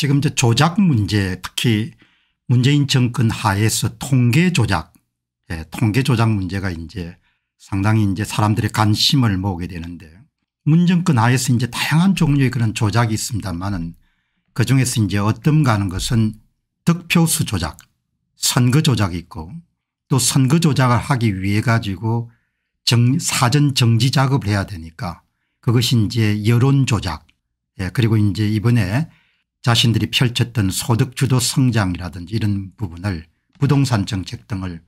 지금 이제 조작 문제 특히 문재인 정권 하에서 통계 조작, 예, 통계 조작 문제가 이제 상당히 이제 사람들의 관심을 모으게 되는데 문정권 하에서 이제 다양한 종류의 그런 조작이 있습니다만은 그 중에서 이제 어떤가 하는 것은 득표수 조작, 선거 조작이 있고 또 선거 조작을 하기 위해 가지고 정, 사전 정지 작업을 해야 되니까 그것이 이제 여론 조작, 예, 그리고 이제 이번에 자신들이 펼쳤던 소득주도 성장이라든지 이런 부분을 부동산 정책 등을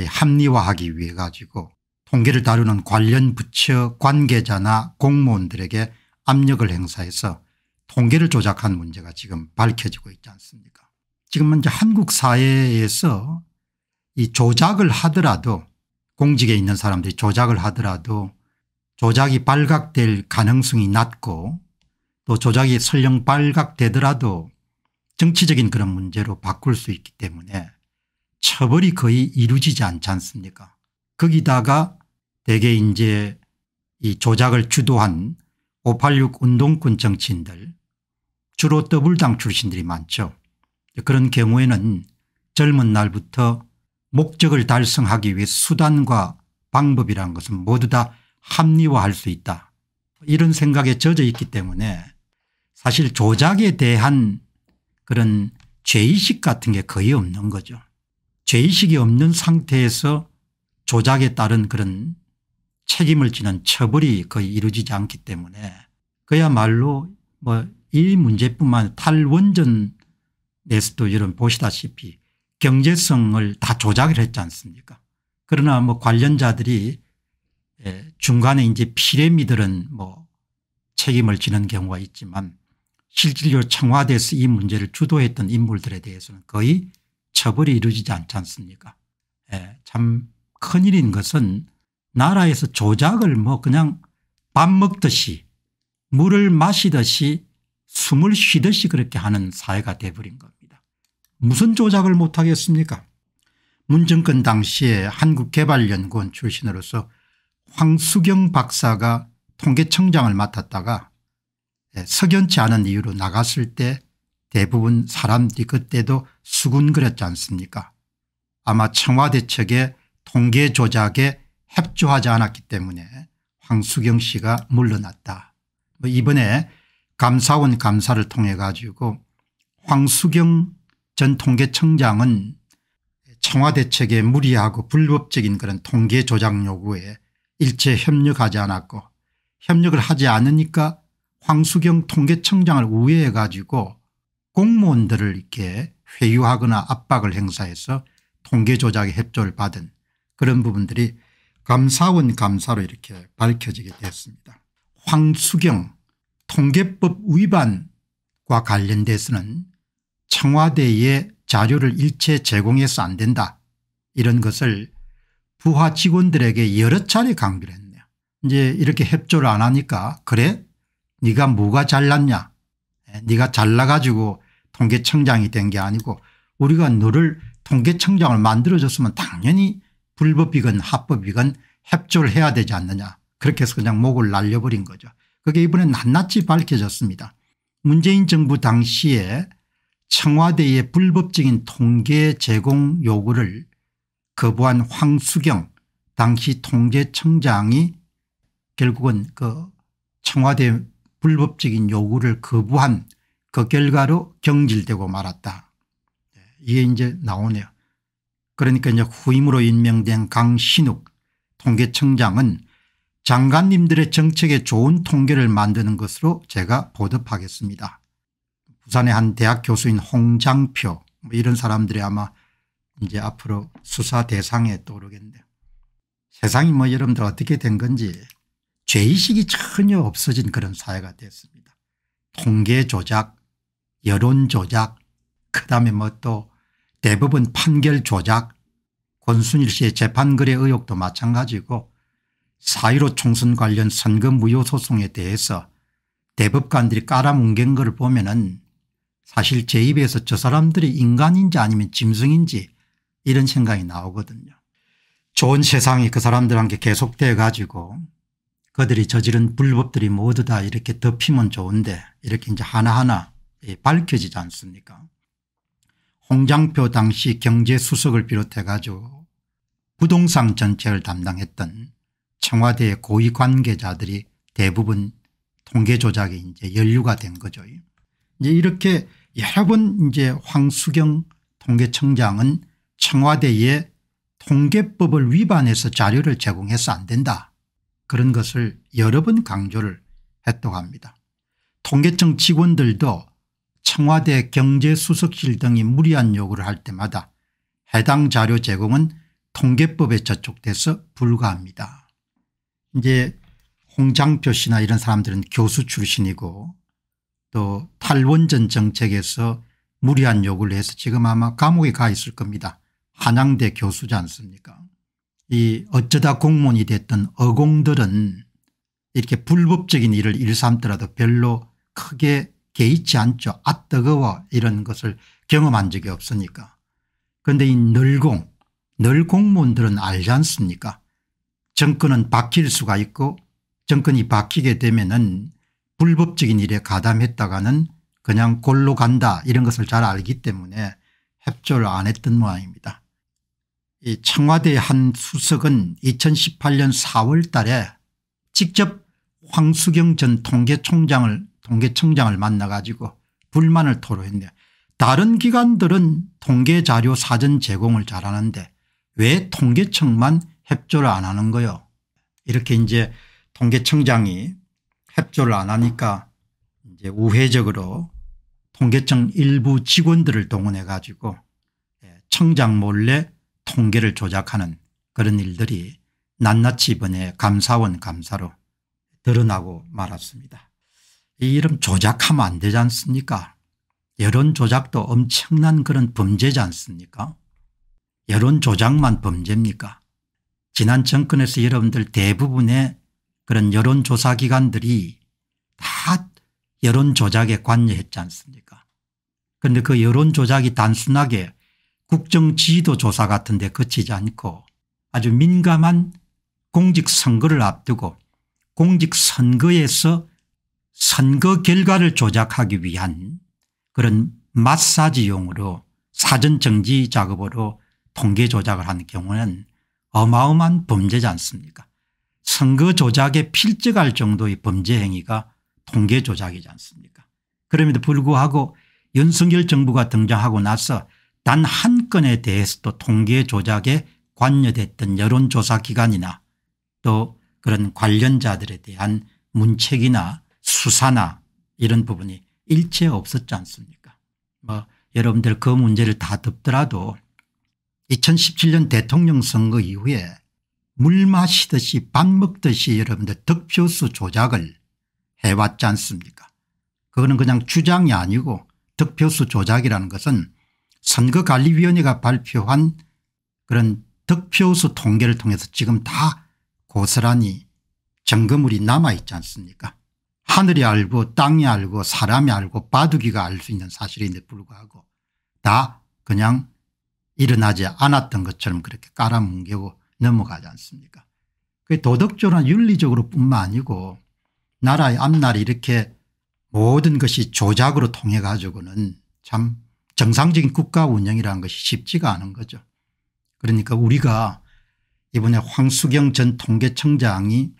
예, 합리화하기 위해 가지고 통계를 다루는 관련 부처 관계자나 공무원들에게 압력을 행사해서 통계를 조작한 문제가 지금 밝혀지고 있지 않습니까 지금 이제 한국 사회에서 이 조작을 하더라도 공직에 있는 사람들이 조작을 하더라도 조작이 발각될 가능성이 낮고 또 조작이 설령 발각되더라도 정치적인 그런 문제로 바꿀 수 있기 때문에 처벌이 거의 이루어지지 않지 않습니까 거기다가 대개 이제 이 조작을 주도한 586 운동권 정치인들 주로 더블당 출신들이 많죠. 그런 경우에는 젊은 날부터 목적을 달성하기 위해 수단과 방법이라는 것은 모두 다 합리화할 수 있다. 이런 생각에 젖어 있기 때문에 사실 조작에 대한 그런 죄의식 같은 게 거의 없는 거죠. 죄의식이 없는 상태에서 조작에 따른 그런 책임을 지는 처벌이 거의 이루어지지 않기 때문에 그야말로 뭐 이 문제뿐만 탈원전 내서도 여러분 보시다시피 경제성을 다 조작을 했지 않습니까 그러나 뭐 관련자들이 예, 중간에 이제 피레미들은 뭐 책임을 지는 경우가 있지만 실질적으로 청와대에서 이 문제를 주도했던 인물들에 대해서는 거의 처벌이 이루어지지 않지 않습니까 예, 참 큰일인 것은 나라에서 조작을 뭐 그냥 밥 먹듯이 물을 마시듯이 숨을 쉬듯이 그렇게 하는 사회가 돼버린 겁니다. 무슨 조작을 못하겠습니까 문정권 당시에 한국개발연구원 출신으로서 황수경 박사가 통계청장을 맡았다가 예, 석연치 않은 이유로 나갔을 때 대부분 사람들이 그때도 수군거렸지 않습니까 아마 청와대 측의 통계 조작에 협조하지 않았기 때문에 황수경 씨가 물러났다. 뭐 이번에 감사원 감사를 통해 가지고 황수경 전 통계청장은 청와대 측의 무리하고 불법적인 그런 통계 조작 요구에 일체 협력하지 않았고 협력을 하지 않으니까 황수경 통계청장을 우회해 가지고 공무원들을 이렇게 회유하거나 압박을 행사해서 통계 조작에 협조를 받은 그런 부분들이 감사원 감사로 이렇게 밝혀지게 됐습니다 황수경 통계법 위반과 관련돼서는 청와대의 자료를 일체 제공해서 안 된다 이런 것을 부하 직원들에게 여러 차례 강조를 했네요. 이제 이렇게 협조를 안 하니까 그래 네가 뭐가 잘났냐 예, 네가 잘나가지고 통계청장이 된 게 아니고 우리가 너를 통계청장을 만들어줬으면 당연히 불법이건 합법이건 협조를 해야 되지 않느냐 그렇게 해서 그냥 목을 날려버린 거죠. 그게 이번에 낱낱이 밝혀졌습니다. 문재인 정부 당시에 청와대의 불법적인 통계 제공 요구를 거부한 황수경 당시 통계청장이 결국은 그 청와대 불법적인 요구를 거부한 그 결과로 경질되고 말았다. 네, 이게 이제 나오네요. 그러니까 이제 후임으로 임명된 강신욱 통계청장은 장관님들의 정책에 좋은 통계를 만드는 것으로 제가 보답하겠습니다. 부산의 한 대학 교수인 홍장표 뭐 이런 사람들이 아마 이제 앞으로 수사 대상에 떠오르겠네요. 세상이 뭐 여러분들 어떻게 된 건지 죄의식이 전혀 없어진 그런 사회가 됐습니다. 통계 조작, 여론 조작, 그 다음에 뭐 또 대법원 판결 조작, 권순일 씨의 재판거래 의혹도 마찬가지고 사1로 총선 관련 선거 무효 소송에 대해서 대법관들이 깔아뭉갠 걸 보면 은 사실 제 입에서 저 사람들이 인간인지 아니면 짐승인지 이런 생각이 나오거든요. 좋은 세상이 그 사람들한테 계속돼 가지고 그들이 저지른 불법들이 모두 다 이렇게 덮이면 좋은데 이렇게 이제 하나하나 예, 밝혀지지 않습니까 홍장표 당시 경제수석을 비롯해 가지고 부동산 전체를 담당했던 청와대의 고위 관계자들이 대부분 통계 조작에 이제 연류가된 거죠. 이제 이렇게 여러 번 이제 황수경 통계청장은 청와대에 통계법을 위반해서 자료를 제공해서 안 된다 그런 것을 여러 번 강조를 했다고 합니다. 통계청 직원들도 청와대 경제수석실 등이 무리한 요구를 할 때마다 해당 자료 제공은 통계법에 저촉돼서 불가합니다. 이제 홍장표 씨나 이런 사람들은 교수 출신이고 또 탈원전 정책에서 무리한 요구를 해서 지금 아마 감옥에 가 있을 겁니다. 한양대 교수지 않습니까 이 어쩌다 공무원이 됐던 어공들은 이렇게 불법적인 일을 일삼더라도 별로 크게 개의치 않죠. 아 뜨거워 이런 것을 경험한 적이 없으니까. 그런데 이 늘공 늘공무원들은 알지 않습니까 정권은 바뀔 수가 있고 정권이 바뀌게 되면은 불법적인 일에 가담했다가는 그냥 골로 간다 이런 것을 잘 알기 때문에 협조를 안 했던 모양입니다. 이 청와대 한 수석은 2018년 4월 달에 직접 황수경 전 통계총장을 통계청장을 만나 가지고 불만을 토로했네요. 다른 기관들은 통계자료 사전 제공을 잘하는데 왜 통계청만 협조를 안 하는 거요 이렇게 이제 통계청장이 협조를 안 하니까 이제 우회적으로 통계청 일부 직원들을 동원해 가지고 예, 청장 몰래 통계를 조작하는 그런 일들이 낱낱이 이번에 감사원 감사로 드러나고 말았습니다. 이 이름 조작하면 안 되지 않습니까 여론 조작도 엄청난 그런 범죄지 않습니까 여론 조작만 범죄입니까 지난 정권에서 여러분들 대부분의 그런 여론조사기관들이 다 여론조작에 관여했지 않습니까 그런데 그 여론조작이 단순하게 국정지도조사 같은 데 거치지 않고 아주 민감한 공직선거를 앞두고 공직선거에서 선거 결과를 조작하기 위한 그런 마사지용으로 사전정지 작업으로 통계 조작을 한 경우는 어마어마한 범죄지 않습니까 선거 조작에 필적할 정도의 범죄 행위가 통계 조작이지 않습니까 그럼에도 불구하고 윤석열 정부가 등장하고 나서 단한 건에 대해서도 통계 조작에 관여됐던 여론조사기관이나 또 그런 관련자들에 대한 문책이나 수사나 이런 부분이 일체 없었지 않습니까 뭐 여러분들 그 문제를 다 덮더라도 2017년 대통령 선거 이후에 물 마시듯이 밥 먹듯이 여러분들 득표수 조작을 해왔지 않습니까 그거는 그냥 주장이 아니고 득표수 조작이라는 것은 선거관리위원회가 발표한 그런 득표수 통계를 통해서 지금 다 고스란히 점검물이 남아있지 않습니까 하늘이 알고 땅이 알고 사람이 알고 바둑이가 알 수 있는 사실인데 불구하고 다 그냥 일어나지 않았던 것처럼 그렇게 깔아뭉개고 넘어가지 않습니까 그게 도덕적으로나 윤리적으로 뿐만 아니고 나라의 앞날이 이렇게 모든 것이 조작으로 통해 가지고는 참 정상적인 국가 운영이라는 것이 쉽지가 않은 거죠. 그러니까 우리가 이번에 황수경 전 통계청장이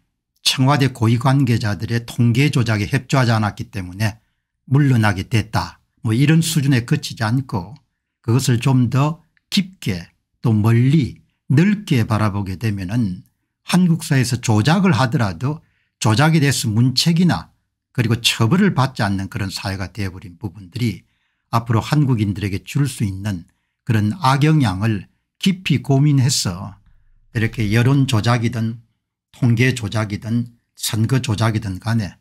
청와대 고위관계자들의 통계 조작에 협조하지 않았기 때문에 물러나게 됐다 뭐 이런 수준에 그치지 않고 그것을 좀 더 깊게 또 멀리 넓게 바라보게 되면 은 한국사에서 조작을 하더라도 조작에 대해서 문책이나 그리고 처벌을 받지 않는 그런 사회가 되어버린 부분들이 앞으로 한국인들에게 줄 수 있는 그런 악영향을 깊이 고민해서 이렇게 여론 조작이든 통계 조작이든 선거 조작이든 간에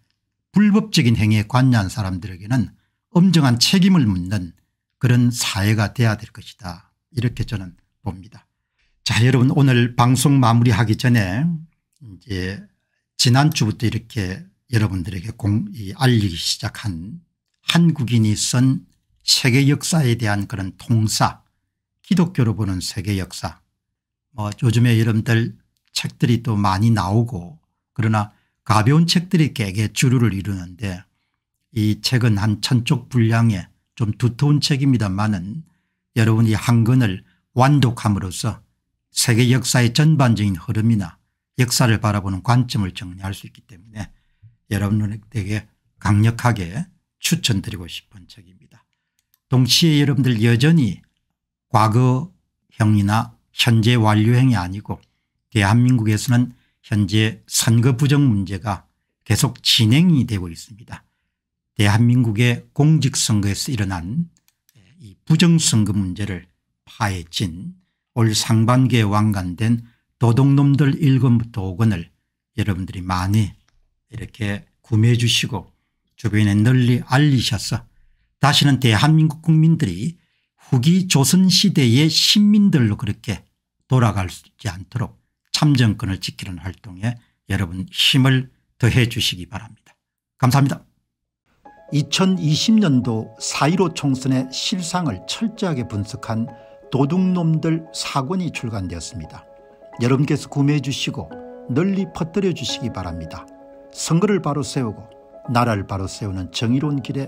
불법적인 행위에 관여한 사람들에게는 엄정한 책임을 묻는 그런 사회가 돼야 될 것이다 이렇게 저는 봅니다. 자 여러분 오늘 방송 마무리하기 전에 이제 지난주부터 이렇게 여러분들에게 공, 이, 알리기 시작한 한국인이 쓴 세계 역사에 대한 그런 통사 기독교로 보는 세계 역사 뭐 요즘에 여러분들 책들이 또 많이 나오고 그러나 가벼운 책들이 개개 주류를 이루는데 이 책은 한 천쪽 분량의 좀 두터운 책입니다만은 여러분이 한 권을 완독함으로써 세계 역사의 전반적인 흐름이나 역사를 바라보는 관점을 정리할 수 있기 때문에 여러분에게 강력하게 추천드리고 싶은 책입니다. 동시에 여러분들 여전히 과거형이나 현재 완료형이 아니고 대한민국에서는 현재 선거 부정 문제가 계속 진행이 되고 있습니다. 대한민국의 공직선거에서 일어난 이 부정선거 문제를 파헤친 올 상반기에 완간된 도둑놈들 일금부터 5권을 여러분들이 많이 이렇게 구매해 주시고 주변에 널리 알리셔서 다시는 대한민국 국민들이 후기 조선시대의 신민들로 그렇게 돌아가지 않도록 참정권을 지키는 활동에 여러분 힘을 더해 주시기 바랍니다. 감사합니다. 2020년도 4.15 총선의 실상을 철저하게 분석한 도둑놈들 사권이 출간되었습니다. 여러분께서 구매해 주시고 널리 퍼뜨려 주시기 바랍니다. 선거를 바로 세우고 나라를 바로 세우는 정의로운 길에